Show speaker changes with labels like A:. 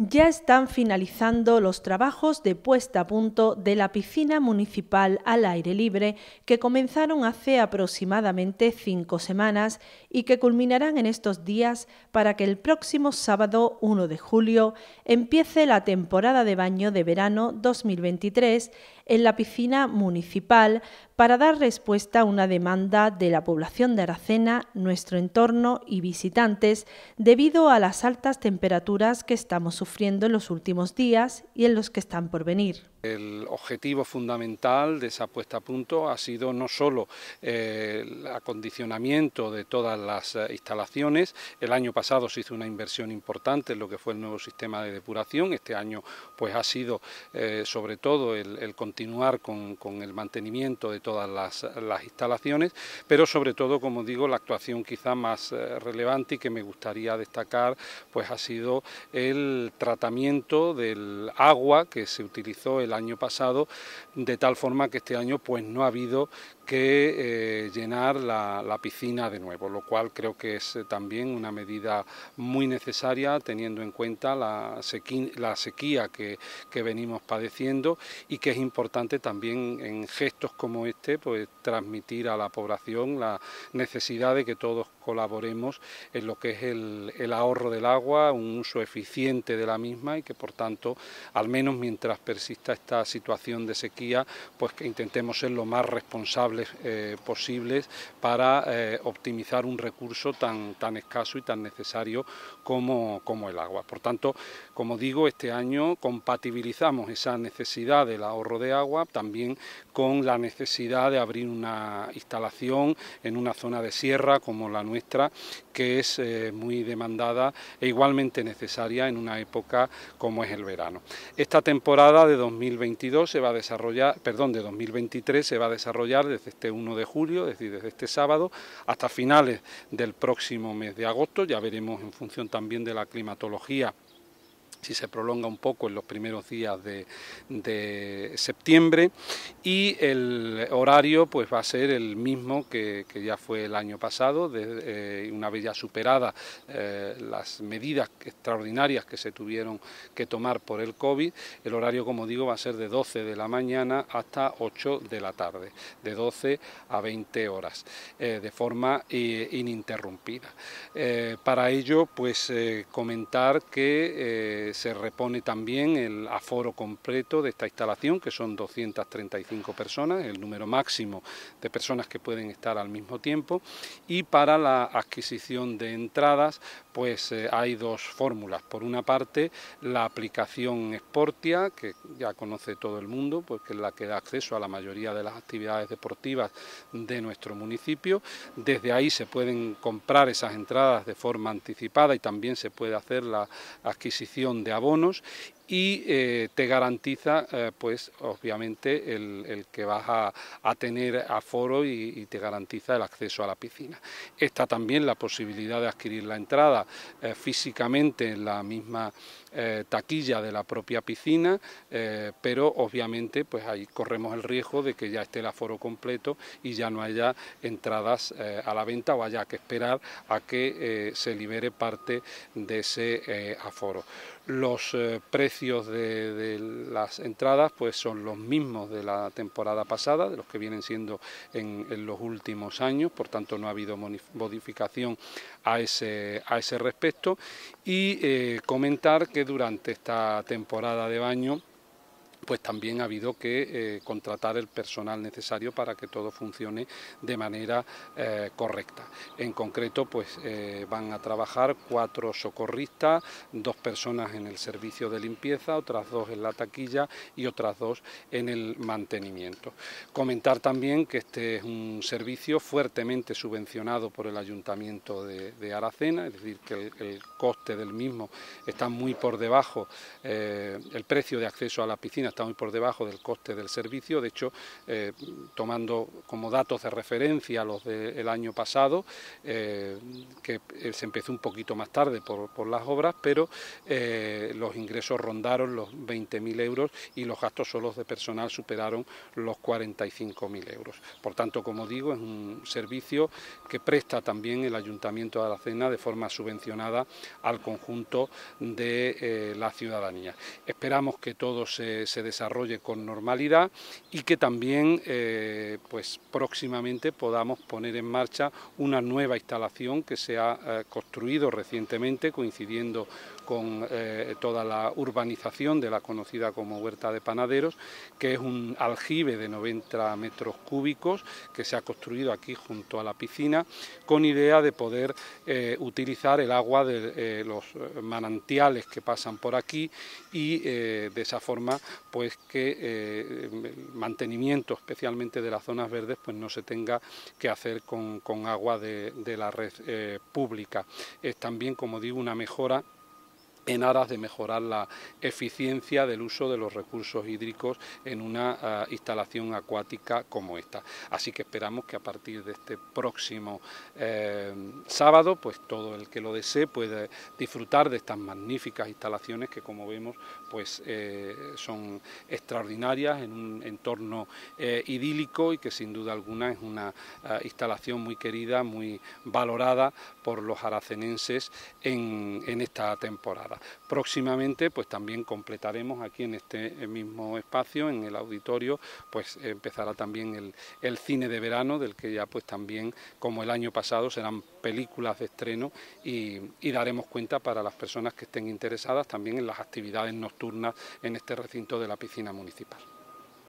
A: ya están finalizando los trabajos de puesta a punto de la piscina municipal al aire libre que comenzaron hace aproximadamente cinco semanas y que culminarán en estos días para que el próximo sábado 1 de julio empiece la temporada de baño de verano 2023 en la piscina municipal para dar respuesta a una demanda de la población de Aracena, nuestro entorno y visitantes debido a las altas temperaturas que estamos sufriendo en los últimos días y en los que están por venir. El objetivo fundamental de esa puesta a punto ha sido no solo eh, el acondicionamiento de todas las eh, instalaciones, el año pasado se hizo una inversión importante en lo que fue el nuevo sistema de depuración, este año pues ha sido eh, sobre todo el, continuar con, el mantenimiento de todas las, instalaciones, pero sobre todo, como digo, la actuación quizá más relevante y que me gustaría destacar pues ha sido el tratamiento del agua que se utilizó en el año pasado, de tal forma que este año pues no ha habido que eh, llenar la, piscina de nuevo, lo cual creo que es eh, también una medida muy necesaria teniendo en cuenta la, sequía, que, venimos padeciendo y que es importante también en gestos como este pues transmitir a la población la necesidad de que todos colaboremos en lo que es el, ahorro del agua, un uso eficiente de la misma y que por tanto, al menos mientras persista esta situación de sequía, pues que intentemos ser lo más responsables eh, posibles para eh, optimizar un recurso tan, tan escaso y tan necesario como, como el agua. Por tanto, como digo, este año compatibilizamos esa necesidad del ahorro de agua también con la necesidad de abrir una instalación en una zona de sierra como la nuestra, que es eh, muy demandada e igualmente necesaria en una época como es el verano. Esta temporada de 2022 se va a desarrollar, perdón, de 2023 se va a desarrollar desde este 1 de julio, es decir, desde este sábado, hasta finales del próximo mes de agosto. Ya veremos en función también de la climatología si se prolonga un poco en los primeros días de, septiembre y el horario pues va a ser el mismo que, ya fue el año pasado, de, eh, una vez ya superadas eh, las medidas extraordinarias que se tuvieron que tomar por el COVID, el horario como digo va a ser de 12 de la mañana hasta 8 de la tarde, de 12 a 20 horas, eh, de forma ininterrumpida. para ello pues comentar que se repone también el aforo completo de esta instalación, que son 235 personas, el número máximo de personas que pueden estar al mismo tiempo, y para la adquisición de entradas pues eh, hay dos fórmulas. Por una parte, la aplicación Sportia, que ya conoce todo el mundo, pues que es la que da acceso a la mayoría de las actividades deportivas de nuestro municipio. Desde ahí se pueden comprar esas entradas de forma anticipada y también se puede hacer la adquisición de abonos y eh, te garantiza, eh, pues obviamente, el, que vas a, tener aforo y, te garantiza el acceso a la piscina. Está también la posibilidad de adquirir la entrada eh, físicamente en la misma taquilla de la propia piscina, pero obviamente, pues ahí corremos el riesgo de que ya esté el aforo completo y ya no haya entradas a la venta o haya que esperar a que se libere parte de ese aforo. Los eh, precios de, las entradas pues son los mismos de la temporada pasada, de los que vienen siendo en, los últimos años, por tanto no ha habido modificación a ese, a ese respecto. Y eh, comentar que durante esta temporada de baño pues también ha habido que eh, contratar el personal necesario para que todo funcione de manera eh, correcta. En concreto, pues eh, van a trabajar cuatro socorristas, dos personas en el servicio de limpieza, otras dos en la taquilla y otras dos en el mantenimiento. Comentar también que este es un servicio fuertemente subvencionado por el Ayuntamiento de, Aracena, es decir, que el, coste del mismo está muy por debajo, el precio de acceso a la piscina está muy por debajo del coste del servicio. De hecho, eh, tomando como datos de referencia los del año pasado, eh, que eh, se empezó un poquito más tarde por, las obras, pero los ingresos rondaron los 20.000 euros y los gastos solos de personal superaron los 45.000 euros. Por tanto, como digo, es un servicio que presta también el Ayuntamiento de Aracena de forma subvencionada al conjunto de la ciudadanía. Esperamos que todo se, se desarrolle con normalidad y que también eh, pues próximamente podamos poner en marcha una nueva instalación que se ha eh, construido recientemente coincidiendo con eh, toda la urbanización de la conocida como Huerta de Panaderos, que es un aljibe de 90 metros cúbicos que se ha construido aquí junto a la piscina, con idea de poder eh, utilizar el agua de eh, los manantiales que pasan por aquí y de esa forma pues que el mantenimiento especialmente de las zonas verdes pues no se tenga que hacer con, agua de la red pública. Es también, como digo, una mejora en aras de mejorar la eficiencia del uso de los recursos hídricos en una ah, instalación acuática como esta. Así que esperamos que a partir de este próximo eh, sábado, pues todo el que lo desee puede disfrutar de estas magníficas instalaciones que como vemos pues eh, son extraordinarias en un entorno eh, idílico y que sin duda alguna es una ah, instalación muy querida, muy valorada por los aracenenses en esta temporada. Próximamente pues también completaremos aquí en este eh, mismo espacio, en el auditorio, pues empezará también el, cine de verano, del que ya pues también, como el año pasado, serán películas de estreno y daremos cuenta para las personas que estén interesadas también en las actividades nocturnas en este recinto de la piscina municipal.